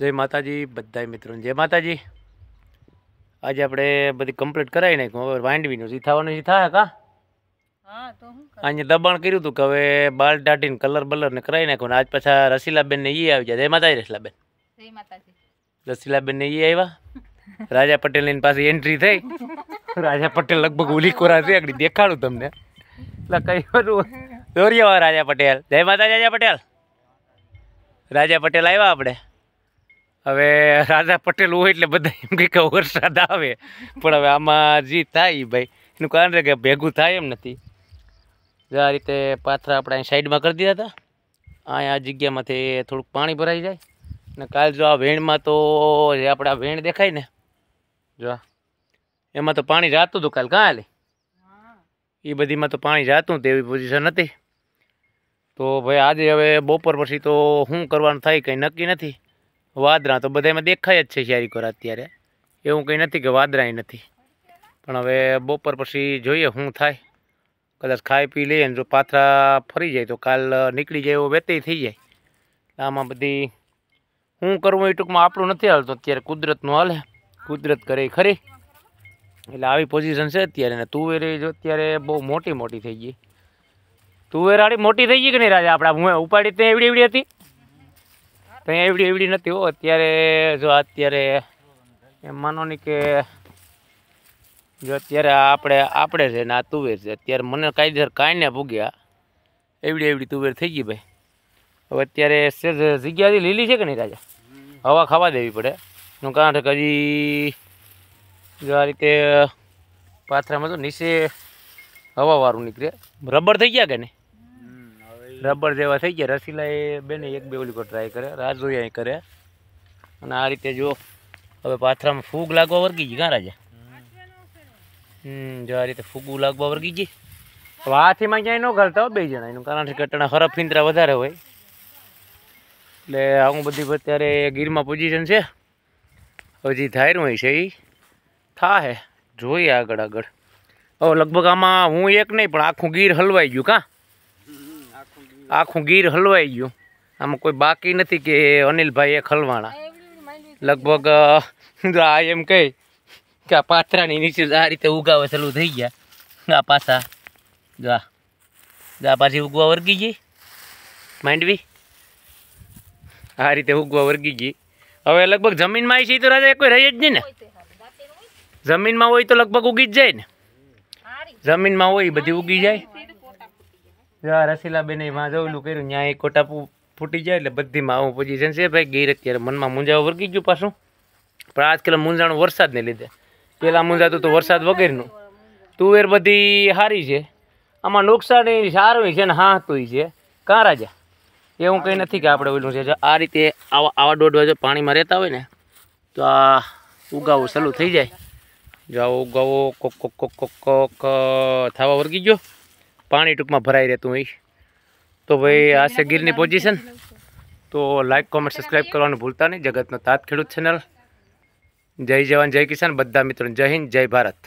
જય માતાજી બધા મિત્રોને જય માતાજી આજે આપણે બધી કમ્પ્લીટ કરાવી નાખ્યું હવે વાંડવીનું જે થવાનું જે થાય કા અહીંયા દબાણ કર્યું હતું કે હવે બાલ દાટીને કલર બલર ને કરાવી નાખ્યું આજ પાછા રસીલાબેન ને એ આવી જાય જય માતાજી રસીલાબેન જય માતાજી રસીલાબેન ને એ આવ્યા રાજા પટેલ ની પાસે એન્ટ્રી થઈ રાજા પટેલ લગભગ ઉલી કોરા છે દેખાડું તમને એટલે કઈ બધું દોર્યો રાજા પટેલ જય માતા રાજા પટેલ રાજા પટેલ આવ્યા આપણે હવે રાજા પટેલ હોય એટલે બધા એમ કહે કે વરસાદ આવે પણ હવે આમાં જે થાય ભાઈ એનું કારણ છે કે ભેગું થાય એમ નથી જે આ રીતે પાથરા આપણે અહીં સાઈડમાં કરી દીધા હતા અહીંયા આ જગ્યામાંથી થોડુંક પાણી ભરાઈ જાય ને કાલ જો આ વેણમાં તો જે આપણે આ વેણ દેખાય ને જો એમાં તો પાણી જાતું હતું કાલ કાલે એ બધીમાં તો પાણી જાતું તેવી પોઝિશન હતી તો ભાઈ આજે હવે બપોર પછી તો શું કરવાનું થાય કંઈ નક્કી નથી વાદરા તો બધામાં દેખાય જ છે શિયાળીકોર અત્યારે એવું કંઈ નથી કે વાદરાય નથી પણ હવે બપોર પછી જોઈએ શું થાય કદાચ ખાઈ પી લઈએ જો પાથરા ફરી જાય તો કાલ નીકળી જાય એવો વેતેય થઈ જાય આમાં બધી હું કરવું એ ટૂંકમાં આપણું નથી હાલતું અત્યારે કુદરતનું હાલે કુદરત કરે ખરી એટલે આવી પોઝિશન છે અત્યારે ને તુવેર જો અત્યારે બહુ મોટી મોટી થઈ ગઈ તુવેર આડી મોટી થઈ ગઈ કે નહીં રાજા આપણા ઉપાડી તે એવડી એવડી હતી તો અહીંયા એવડી એવડી નથી હો અત્યારે જો અત્યારે એમ માનો ને કે જો અત્યારે આપણે આપણે છે ને આ તુવેર છે અત્યારે મને કાયદેસર કાંઈ ને ભૂગ્યા એવડી એવડી તુવેર થઈ ગઈ ભાઈ હવે અત્યારે સેજ જગ્યાથી લીલી છે કે નહીં રાજા હવા ખાવા દેવી પડે નું કારણ કે હજી જો આ રીતે પાથરામાં તો નીચે હવાવાળું નીકળે રબર થઈ ગયા કે નહીં રબર જેવા થઈ ગયા રસીલા એ બેને એક બે ઓલી પર ટ્રાય કરે રાજુ એ કરે અને આ રીતે જો હવે પાથરામાં ફૂગ લાગવા વર્ગી ગઈ કાં રાજા હમ જો આ રીતે ફૂગું લાગવા વર્ગી ગઈ હવે હાથીમાં ક્યાંય ન હોય બે જણા એનું કારણ કે કટણા હરફ ફિંદરા વધારે હોય એટલે આવું બધી અત્યારે ગીરમાં પોઝિશન છે હજી ધાર્યું હોય છે એ થાહે જોઈએ આગળ આગળ હવે લગભગ આમાં હું એક નહીં પણ આખું ગીર હલવાઈ ગયું કાં આખું ગીર હલવાઈ ગયું આમાં કોઈ બાકી નથી કે અનિલભાઈ એક હલવાણા લગભગ આ એમ કહે કે આ પાથરાની નીચે આ રીતે ઉગાવે ચાલુ થઈ ગયા આ પાછા જા જા પાછી ઉગવા વર્ગી ગઈ માંડવી આ રીતે ઉગવા વર્ગી ગઈ હવે લગભગ જમીનમાં આવી છે તો રાજા કોઈ રહી જ નહીં ને જમીનમાં હોય તો લગભગ ઉગી જ જાય ને જમીનમાં હોય બધી ઉગી જાય રસીલાબેને માં જવલું કર્યું ત્યાં એક કોટા ફૂટી જાય એટલે બધીમાં આવું પોઝિશન છે ભાઈ ગીર અત્યારે મનમાં મૂંઝાવ વર્ગી ગયું પાછું પણ આજકાલ મૂંઝાણું વરસાદને લીધે પહેલાં મુંજાતું તો વરસાદ વગેરેનું તુવેર બધી સારી છે આમાં નુકસાન એ સારું છે ને હા હતું છે કાં રાજા એવું કંઈ નથી કે આપણે ઓલું છે જો આ રીતે આવા આવા દોડવા જો પાણીમાં રહેતા હોય ને તો આ ઉગાવો સલું થઈ જાય જો આ ઉગાવો કોક કોક કોક કોક કોક થવા વર્ગી ગયો પાણી ટૂંકમાં ભરાઈ રહેતું હોય તો ભાઈ આ છે ગીરની પોઝિશન તો લાઇક કોમેન્ટ સબસ્ક્રાઈબ કરવાનું ભૂલતા નહીં જગતનો તાત ખેડૂત ચેનલ જય જવાન જય કિસાન બધા મિત્રોને જય હિન્દ જય ભારત